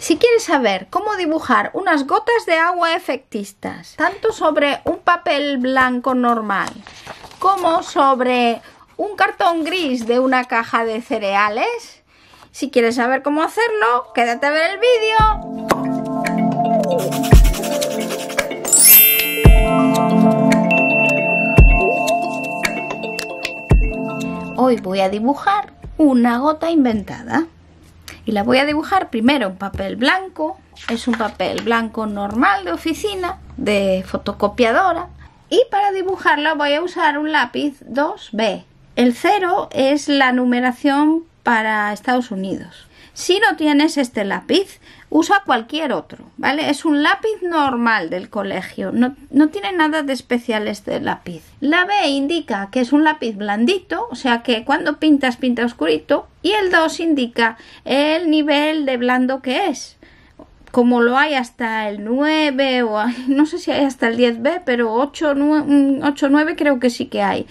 Si quieres saber cómo dibujar unas gotas de agua efectistas, tanto sobre un papel blanco normal como sobre un cartón gris de una caja de cereales, si quieres saber cómo hacerlo, quédate a ver el vídeo. Hoy voy a dibujar una gota inventada y la voy a dibujar primero en papel blanco. Es un papel blanco normal de oficina, de fotocopiadora. Y para dibujarla voy a usar un lápiz 2B. El 0 es la numeración para Estados Unidos. Si no tienes este lápiz, usa cualquier otro, ¿vale? Es un lápiz normal del colegio, no, no, tiene nada de especial este lápiz. La B indica que es un lápiz blandito, o sea que cuando pintas pinta oscurito, y el 2 indica el nivel de blando que es, como lo hay hasta el 9 o no sé si hay hasta el 10B, pero 8, 9, mm, creo que sí que hay.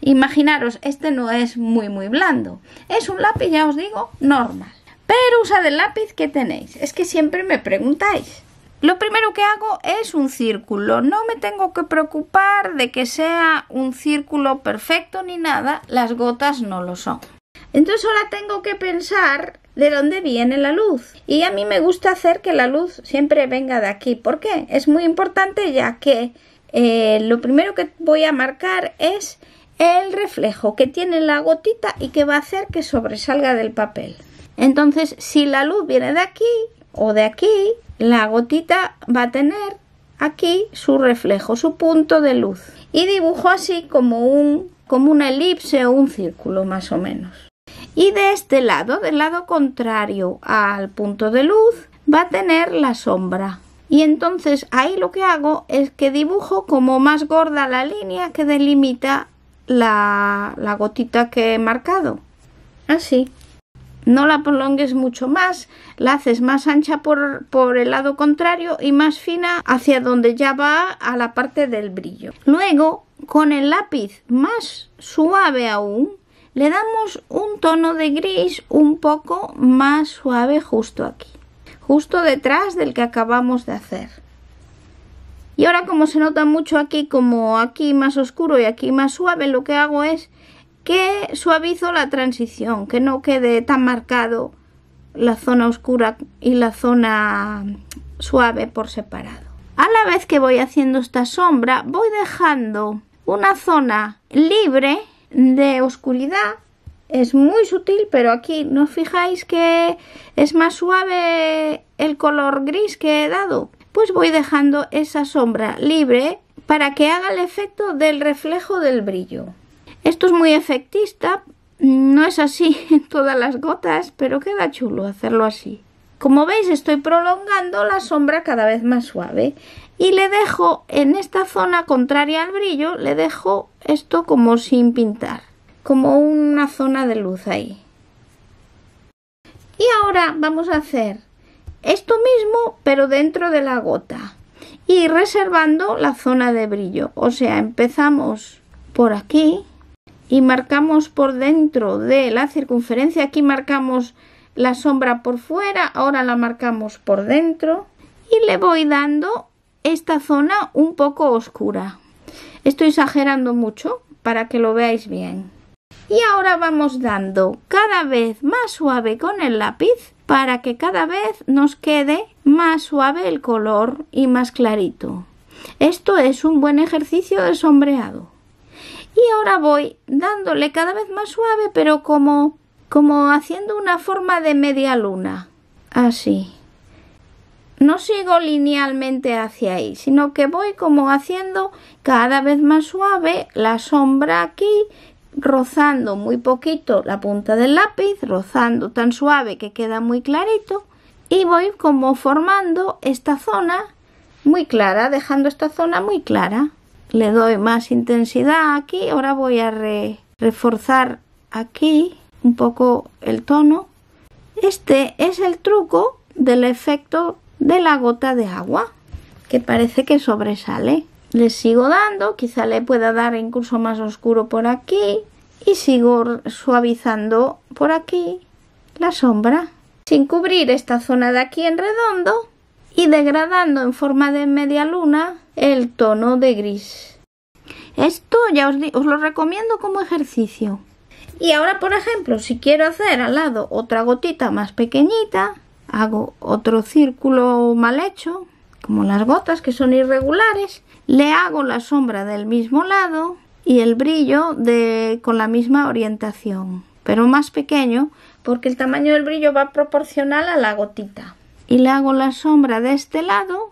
Imaginaros, este no es muy muy blando. Es un lápiz, ya os digo, normal. Pero usad el lápiz que tenéis. Es que siempre me preguntáis. Lo primero que hago es un círculo. No me tengo que preocupar de que sea un círculo perfecto ni nada. Las gotas no lo son. Entonces ahora tengo que pensar de dónde viene la luz. Y a mí me gusta hacer que la luz siempre venga de aquí. porque Es muy importante ya que eh, lo primero que voy a marcar es el reflejo que tiene la gotita y que va a hacer que sobresalga del papel. Entonces, si la luz viene de aquí o de aquí, la gotita va a tener aquí su reflejo, su punto de luz. Y dibujo así como un como una elipse o un círculo más o menos. Y de este lado, del lado contrario al punto de luz, va a tener la sombra. Y entonces ahí lo que hago es que dibujo como más gorda la línea que delimita la, la gotita que he marcado. Así. No la prolongues mucho más, la haces más ancha por el lado contrario y más fina hacia donde ya va a la parte del brillo. Luego, con el lápiz más suave aún, le damos un tono de gris un poco más suave justo aquí, justo detrás del que acabamos de hacer. Y ahora como se nota mucho aquí como aquí más oscuro y aquí más suave, lo que hago es que suavizo la transición, que no quede tan marcado la zona oscura y la zona suave por separado. A la vez que voy haciendo esta sombra, voy dejando una zona libre de oscuridad es muy sutil, pero aquí no os fijáis que es más suave el color gris que he dado. Pues voy dejando esa sombra libre para que haga el efecto del reflejo del brillo. Esto es muy efectista, no es así en todas las gotas, pero queda chulo hacerlo así. Como veis estoy prolongando la sombra cada vez más suave y le dejo en esta zona contraria al brillo, le dejo esto como sin pintar, como una zona de luz ahí. Y ahora vamos a hacer esto mismo pero dentro de la gota y reservando la zona de brillo. O sea, empezamos por aquí y marcamos por dentro de la circunferencia. Aquí marcamos la sombra por fuera, ahora la marcamos por dentro y le voy dando esta zona un poco oscura. Estoy exagerando mucho para que lo veáis bien. Y ahora vamos dando cada vez más suave con el lápiz para que cada vez nos quede más suave el color y más clarito. Esto es un buen ejercicio de sombreado. Y ahora voy dándole cada vez más suave, pero como, como haciendo una forma de media luna. Así no sigo linealmente hacia ahí, sino que voy como haciendo cada vez más suave la sombra aquí, rozando muy poquito la punta del lápiz, rozando tan suave que queda muy clarito y voy como formando esta zona muy clara, dejando esta zona muy clara. Le doy más intensidad aquí, ahora voy a reforzar aquí un poco el tono. Este es el truco del efecto la gota de agua que parece que sobresale. Le sigo dando, quizá le pueda dar incluso más oscuro por aquí y sigo suavizando por aquí la sombra sin cubrir esta zona de aquí en redondo y degradando en forma de media luna el tono de gris. Esto ya os lo recomiendo como ejercicio. Y ahora, por ejemplo, si quiero hacer al lado otra gotita más pequeñita, hago otro círculo mal hecho, como las gotas que son irregulares, le hago la sombra del mismo lado y el brillo de, con la misma orientación, pero más pequeño porque el tamaño del brillo va proporcional a la gotita. Y le hago la sombra de este lado,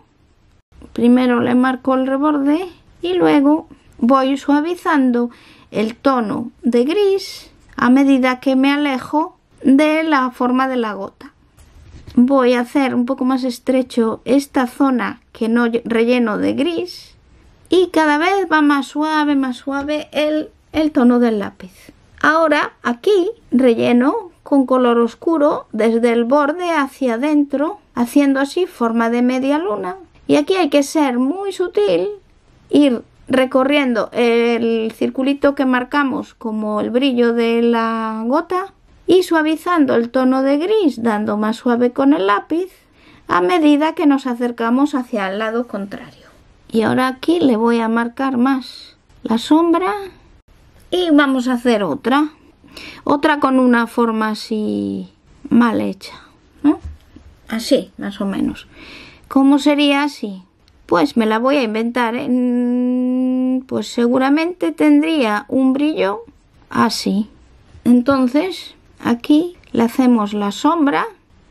primero le marco el reborde y luego voy suavizando el tono de gris a medida que me alejo de la forma de la gota voy a hacer un poco más estrecho esta zona que no relleno de gris y cada vez va más suave, más suave el, el tono del lápiz. Ahora aquí relleno con color oscuro desde el borde hacia adentro, haciendo así forma de media luna. Y aquí hay que ser muy sutil, ir recorriendo el circulito que marcamos como el brillo de la gota y suavizando el tono de gris dando más suave con el lápiz a medida que nos acercamos hacia el lado contrario. Y ahora aquí le voy a marcar más la sombra y vamos a hacer otra. Otra con una forma así mal hecha, Así, más o menos. ¿Cómo sería así? Pues me la voy a inventar. ¿eh? Mm, pues seguramente tendría un brillo así. Entonces, Aquí le hacemos la sombra,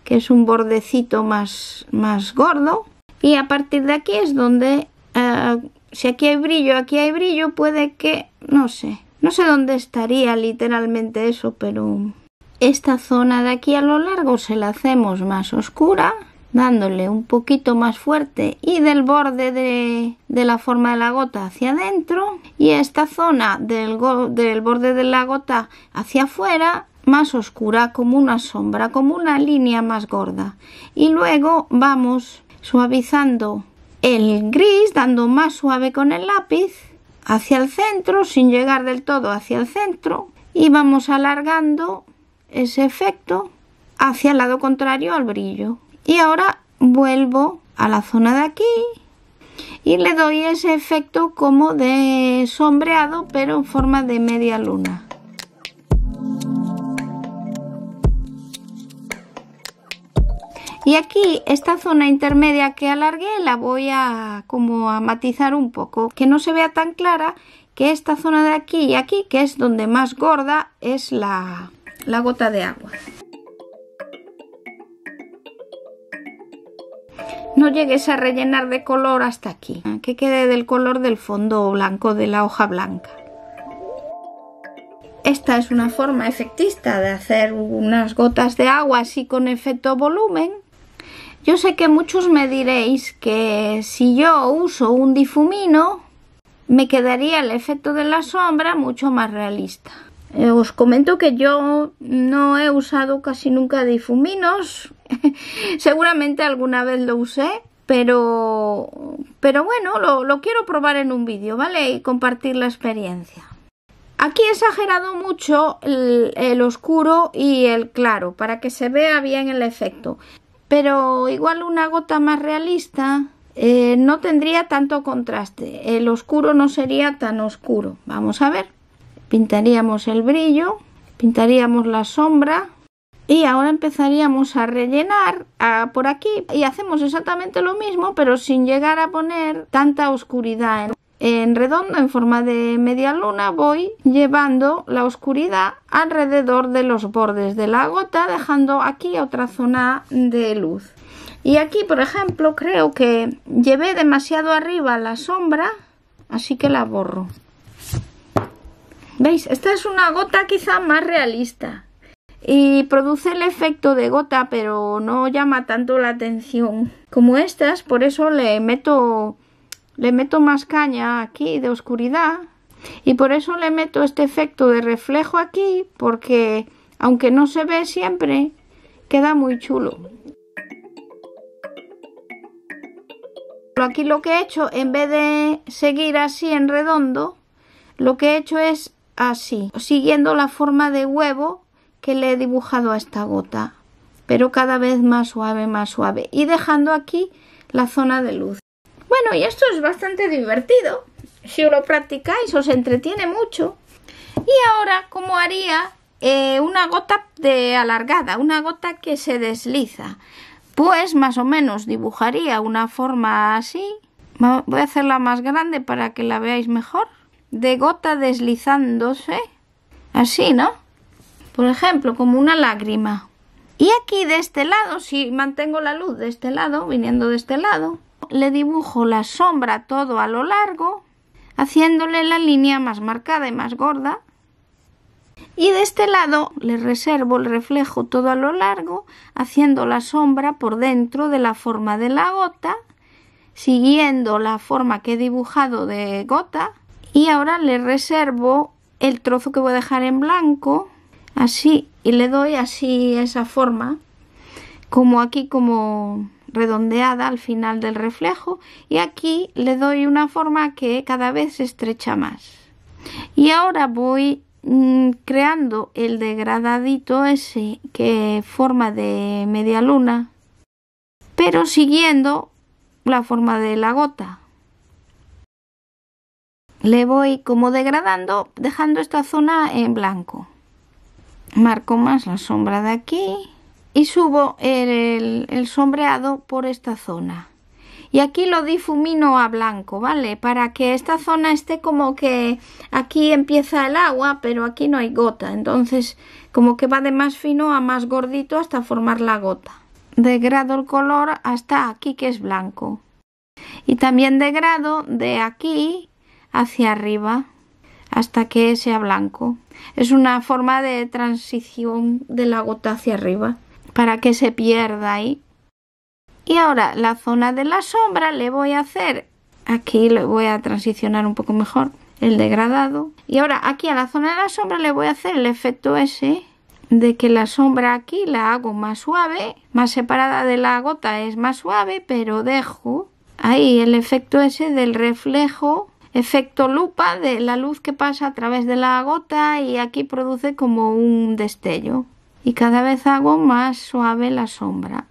que es un bordecito más, más gordo. Y a partir de aquí es donde, eh, si aquí hay brillo, aquí hay brillo, puede que, no sé, no sé dónde estaría literalmente eso, pero esta zona de aquí a lo largo se la hacemos más oscura, dándole un poquito más fuerte y del borde de, la forma de la gota hacia adentro y esta zona del, del borde de la gota hacia afuera más oscura, como una sombra, como una línea más gorda. Y luego vamos suavizando el gris, dando más suave con el lápiz hacia el centro, sin llegar del todo hacia el centro, y vamos alargando ese efecto hacia el lado contrario al brillo. Y ahora vuelvo a la zona de aquí y le doy ese efecto como de sombreado pero en forma de media luna. Y aquí esta zona intermedia que alargué la voy a como a matizar un poco, que no se vea tan clara que esta zona de aquí y aquí, que es donde más gorda es la, la gota de agua. no llegues a rellenar de color hasta aquí, que quede del color del fondo blanco de la hoja blanca. Esta es una forma efectista de hacer unas gotas de agua así con efecto volumen yo sé que muchos me diréis que si yo uso un difumino me quedaría el efecto de la sombra mucho más realista. Eh, os comento que yo no he usado casi nunca difuminos. Seguramente alguna vez lo usé, pero, pero bueno, lo, quiero probar en un vídeo, ¿vale? Y compartir la experiencia. Aquí he exagerado mucho el, oscuro y el claro para que se vea bien el efecto pero igual una gota más realista eh, no tendría tanto contraste. El oscuro no sería tan oscuro. Vamos a ver. Pintaríamos el brillo, pintaríamos la sombra y ahora empezaríamos a rellenar por aquí y hacemos exactamente lo mismo pero sin llegar a poner tanta oscuridad en redondo en forma de media luna voy llevando la oscuridad alrededor de los bordes de la gota dejando aquí otra zona de luz y aquí por ejemplo creo que llevé demasiado arriba la sombra así que la borro veis esta es una gota quizá más realista y produce el efecto de gota pero no llama tanto la atención como estas por eso le meto le meto más caña aquí de oscuridad y por eso le meto este efecto de reflejo aquí porque aunque no se ve siempre queda muy chulo aquí lo que he hecho en vez de seguir así en redondo lo que he hecho es así siguiendo la forma de huevo que le he dibujado a esta gota pero cada vez más suave más suave y dejando aquí la zona de luz bueno, y esto es bastante divertido. Si lo practicáis, os entretiene mucho. Y ahora, ¿cómo haría eh, una gota de alargada? Una gota que se desliza. Pues más o menos dibujaría una forma así. Voy a hacerla más grande para que la veáis mejor. De gota deslizándose. Así, ¿no? Por ejemplo, como una lágrima. Y aquí de este lado, si mantengo la luz de este lado, viniendo de este lado, le dibujo la sombra todo a lo largo, haciéndole la línea más marcada y más gorda. Y de este lado le reservo el reflejo todo a lo largo, haciendo la sombra por dentro de la forma de la gota, siguiendo la forma que he dibujado de gota. Y ahora le reservo el trozo que voy a dejar en blanco, así, y le doy así esa forma, como aquí, como redondeada al final del reflejo y aquí le doy una forma que cada vez se estrecha más y ahora voy mm, creando el degradadito ese que forma de media luna pero siguiendo la forma de la gota le voy como degradando dejando esta zona en blanco marco más la sombra de aquí y subo el, sombreado por esta zona y aquí lo difumino a blanco, ¿vale? Para que esta zona esté como que aquí empieza el agua, pero aquí no hay gota, entonces como que va de más fino a más gordito hasta formar la gota. Degrado el color hasta aquí que es blanco. Y también degrado de aquí hacia arriba hasta que sea blanco. Es una forma de transición de la gota hacia arriba para que se pierda ahí. Y ahora la zona de la sombra le voy a hacer, aquí le voy a transicionar un poco mejor, el degradado. Y ahora aquí a la zona de la sombra le voy a hacer el efecto ese de que la sombra aquí la hago más suave, más separada de la gota es más suave, pero dejo ahí el efecto ese del reflejo, efecto lupa de la luz que pasa a través de la gota y aquí produce como un destello y cada vez hago más suave la sombra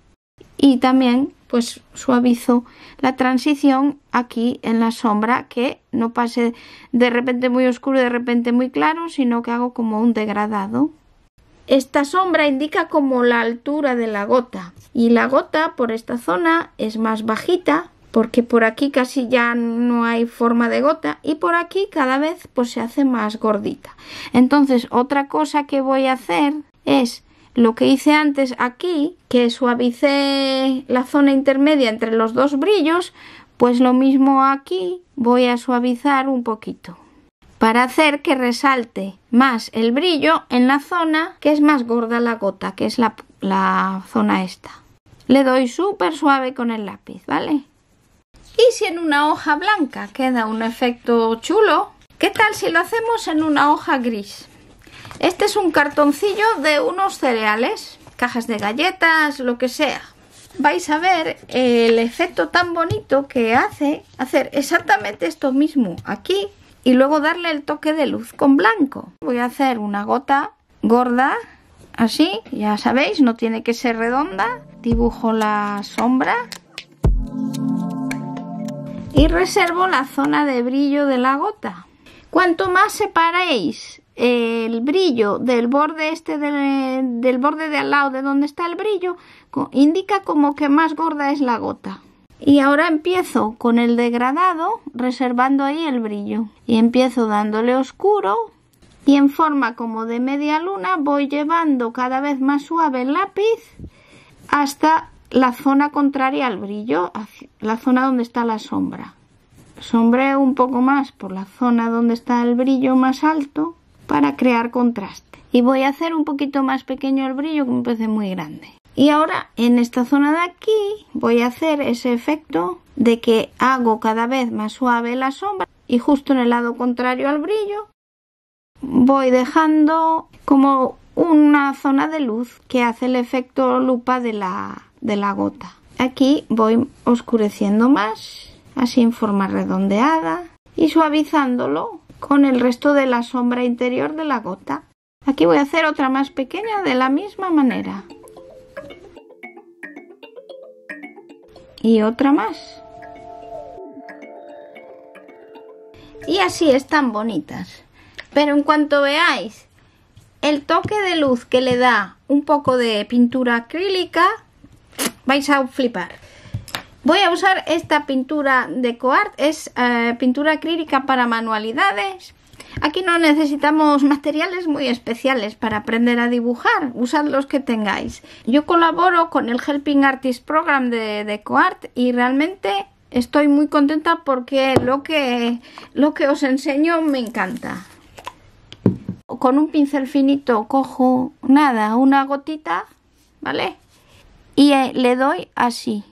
y también pues suavizo la transición aquí en la sombra que no pase de repente muy oscuro y de repente muy claro sino que hago como un degradado esta sombra indica como la altura de la gota y la gota por esta zona es más bajita porque por aquí casi ya no hay forma de gota y por aquí cada vez pues se hace más gordita entonces otra cosa que voy a hacer es lo que hice antes aquí, que suavicé la zona intermedia entre los dos brillos, pues lo mismo aquí voy a suavizar un poquito para hacer que resalte más el brillo en la zona que es más gorda la gota, que es la, la zona esta. Le doy súper suave con el lápiz, ¿vale? Y si en una hoja blanca queda un efecto chulo, ¿qué tal si lo hacemos en una hoja gris? Este es un cartoncillo de unos cereales, cajas de galletas, lo que sea. Vais a ver el efecto tan bonito que hace hacer exactamente esto mismo aquí y luego darle el toque de luz con blanco. Voy a hacer una gota gorda, así, ya sabéis, no tiene que ser redonda. Dibujo la sombra y reservo la zona de brillo de la gota. Cuanto más separéis el brillo del borde este del borde de al lado de donde está el brillo indica como que más gorda es la gota y ahora empiezo con el degradado reservando ahí el brillo y empiezo dándole oscuro y en forma como de media luna voy llevando cada vez más suave el lápiz hasta la zona contraria al brillo, la zona donde está la sombra. Sombreo un poco más por la zona donde está el brillo más alto para crear contraste. Y voy a hacer un poquito más pequeño el brillo que me parece muy grande. Y ahora en esta zona de aquí voy a hacer ese efecto de que hago cada vez más suave la sombra y justo en el lado contrario al brillo voy dejando como una zona de luz que hace el efecto lupa de la, de la gota. Aquí voy oscureciendo más, así en forma redondeada y suavizándolo con el resto de la sombra interior de la gota. Aquí voy a hacer otra más pequeña de la misma manera. Y otra más. Y así están bonitas. Pero en cuanto veáis el toque de luz que le da un poco de pintura acrílica, vais a flipar. Voy a usar esta pintura de Coart, es eh, pintura acrílica para manualidades. Aquí no necesitamos materiales muy especiales para aprender a dibujar, usad los que tengáis. Yo colaboro con el Helping Artist Program de, Coart y realmente estoy muy contenta porque lo que, lo que os enseño me encanta. Con un pincel finito cojo nada, una gotita, ¿vale? Y eh, le doy así.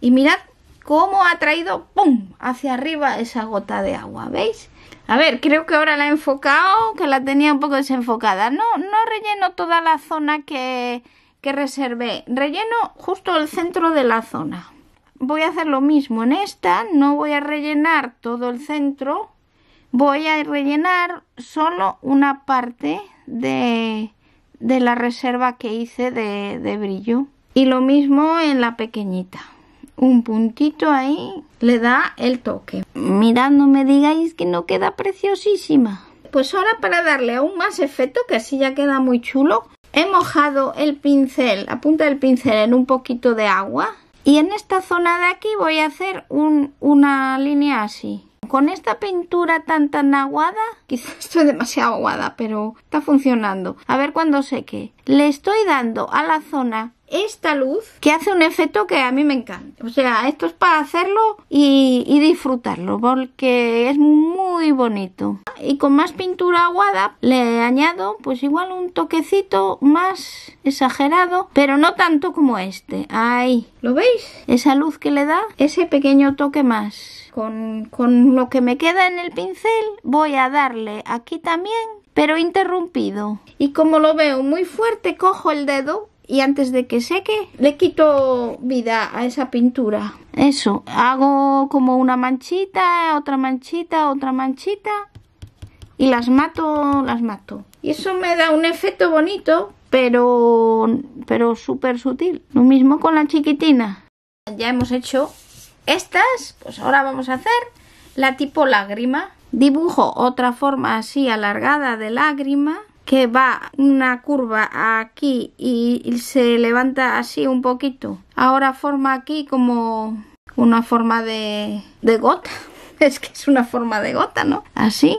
Y mirad cómo ha traído, ¡pum!, hacia arriba esa gota de agua, ¿veis? A ver, creo que ahora la he enfocado, que la tenía un poco desenfocada. No, no relleno toda la zona que, que reservé, relleno justo el centro de la zona. Voy a hacer lo mismo en esta, no voy a rellenar todo el centro, voy a rellenar solo una parte de, la reserva que hice de brillo. Y lo mismo en la pequeñita un puntito ahí le da el toque. Mirad, no me digáis que no queda preciosísima. Pues ahora para darle aún más efecto, que así ya queda muy chulo, he mojado el pincel, la punta del pincel en un poquito de agua y en esta zona de aquí voy a hacer una línea así con esta pintura tan tan aguada, quizás estoy demasiado aguada, pero está funcionando. A ver cuando seque. Le estoy dando a la zona esta luz que hace un efecto que a mí me encanta. O sea, esto es para hacerlo y, y, disfrutarlo porque es muy bonito. Y con más pintura aguada le añado pues igual un toquecito más exagerado, pero no tanto como este. Ahí, ¿lo veis? Esa luz que le da, ese pequeño toque más con, lo que me queda en el pincel voy a darle aquí también, pero interrumpido. Y como lo veo muy fuerte, cojo el dedo y antes de que seque le quito vida a esa pintura. Eso, hago como una manchita, otra manchita, otra manchita y las mato, las mato. Y eso me da un efecto bonito, pero pero súper sutil. Lo mismo con la chiquitina. Ya hemos hecho estas, pues ahora vamos a hacer la tipo lágrima. Dibujo otra forma así alargada de lágrima que va una curva aquí y se levanta así un poquito. Ahora forma aquí como una forma de, gota. Es que es una forma de gota, ¿no? Así.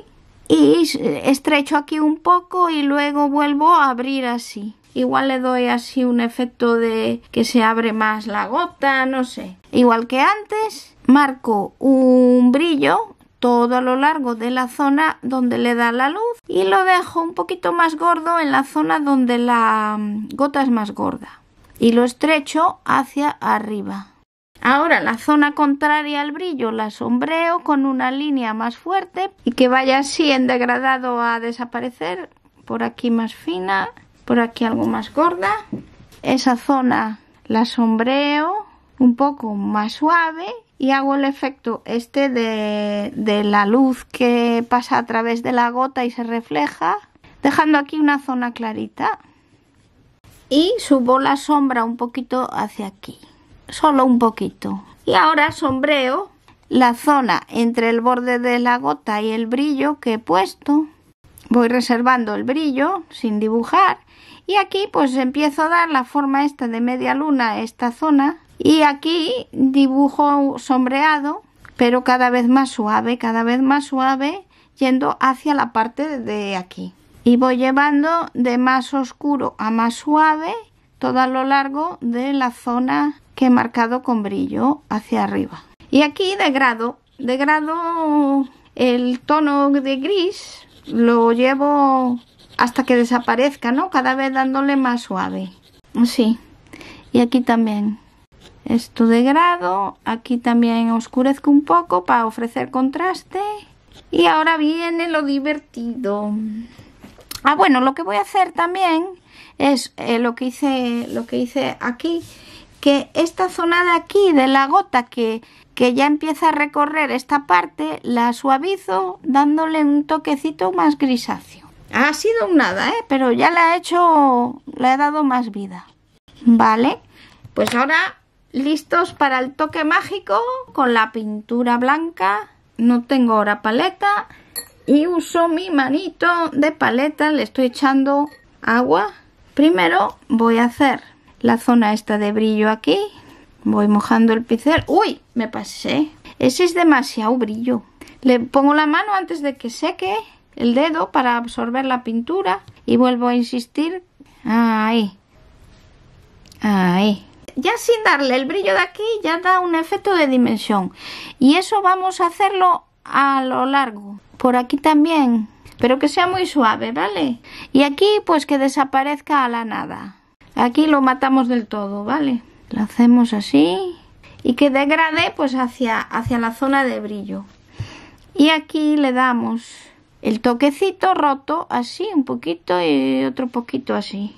Y estrecho aquí un poco y luego vuelvo a abrir así igual le doy así un efecto de que se abre más la gota, no sé. Igual que antes, marco un brillo todo a lo largo de la zona donde le da la luz y lo dejo un poquito más gordo en la zona donde la mm, gota es más gorda y lo estrecho hacia arriba. Ahora la zona contraria al brillo la sombreo con una línea más fuerte y que vaya así en degradado a desaparecer por aquí más fina por aquí algo más gorda. Esa zona la sombreo un poco más suave y hago el efecto este de, de la luz que pasa a través de la gota y se refleja, dejando aquí una zona clarita. Y subo la sombra un poquito hacia aquí, solo un poquito. Y ahora sombreo la zona entre el borde de la gota y el brillo que he puesto. Voy reservando el brillo sin dibujar y aquí pues empiezo a dar la forma esta de media luna a esta zona. Y aquí dibujo sombreado, pero cada vez más suave, cada vez más suave, yendo hacia la parte de aquí. Y voy llevando de más oscuro a más suave todo a lo largo de la zona que he marcado con brillo hacia arriba. Y aquí de grado de grado el tono de gris, lo llevo hasta que desaparezca, ¿no? Cada vez dándole más suave. Sí. Y aquí también. Esto de grado. Aquí también oscurezco un poco para ofrecer contraste. Y ahora viene lo divertido. Ah, bueno, lo que voy a hacer también es eh, lo, que hice, lo que hice aquí. Que esta zona de aquí, de la gota que, que ya empieza a recorrer esta parte, la suavizo dándole un toquecito más grisáceo. Ha sido un nada, ¿eh? Pero ya le ha hecho, le he dado más vida. Vale, pues ahora listos para el toque mágico con la pintura blanca. No tengo ahora paleta y uso mi manito de paleta. Le estoy echando agua. Primero voy a hacer la zona esta de brillo aquí. Voy mojando el pincel. ¡Uy! Me pasé. Ese es demasiado brillo. Le pongo la mano antes de que seque el dedo para absorber la pintura y vuelvo a insistir ahí ahí ya sin darle el brillo de aquí ya da un efecto de dimensión y eso vamos a hacerlo a lo largo por aquí también pero que sea muy suave vale y aquí pues que desaparezca a la nada aquí lo matamos del todo vale lo hacemos así y que degrade pues hacia hacia la zona de brillo y aquí le damos el toquecito roto así un poquito y otro poquito así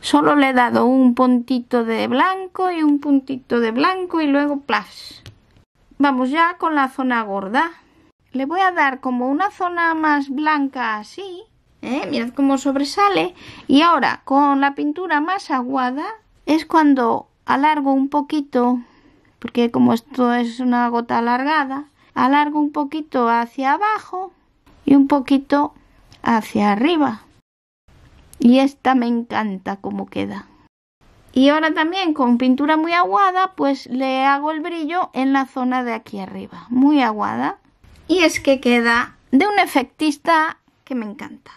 solo le he dado un puntito de blanco y un puntito de blanco y luego plas vamos ya con la zona gorda le voy a dar como una zona más blanca así ¿eh? mirad cómo sobresale y ahora con la pintura más aguada es cuando alargo un poquito porque como esto es una gota alargada alargo un poquito hacia abajo y un poquito hacia arriba. Y esta me encanta cómo queda. Y ahora también con pintura muy aguada, pues le hago el brillo en la zona de aquí arriba, muy aguada. Y es que queda de un efectista que me encanta.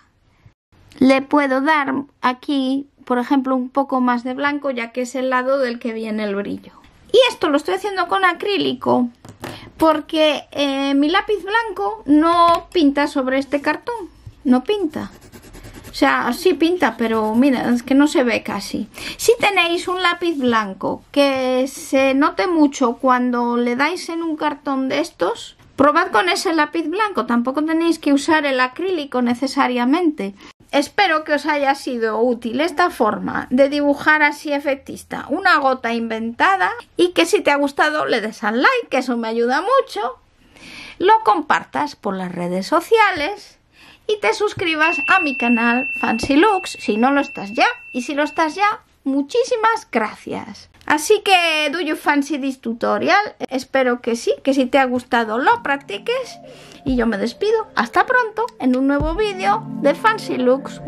Le puedo dar aquí, por ejemplo, un poco más de blanco, ya que es el lado del que viene el brillo. Y esto lo estoy haciendo con acrílico porque eh, mi lápiz blanco no pinta sobre este cartón, no pinta. O sea, sí pinta, pero mira, es que no se ve casi. Si tenéis un lápiz blanco que se note mucho cuando le dais en un cartón de estos, probad con ese lápiz blanco. Tampoco tenéis que usar el acrílico necesariamente. Espero que os haya sido útil esta forma de dibujar así efectista una gota inventada y que si te ha gustado le des al like, que eso me ayuda mucho, lo compartas por las redes sociales y te suscribas a mi canal Fancy Looks si no lo estás ya y si lo estás ya, muchísimas gracias. Así que Do You Fancy This Tutorial, espero que sí, que si te ha gustado lo practiques y yo me despido. Hasta pronto en un nuevo vídeo de Fancy Looks.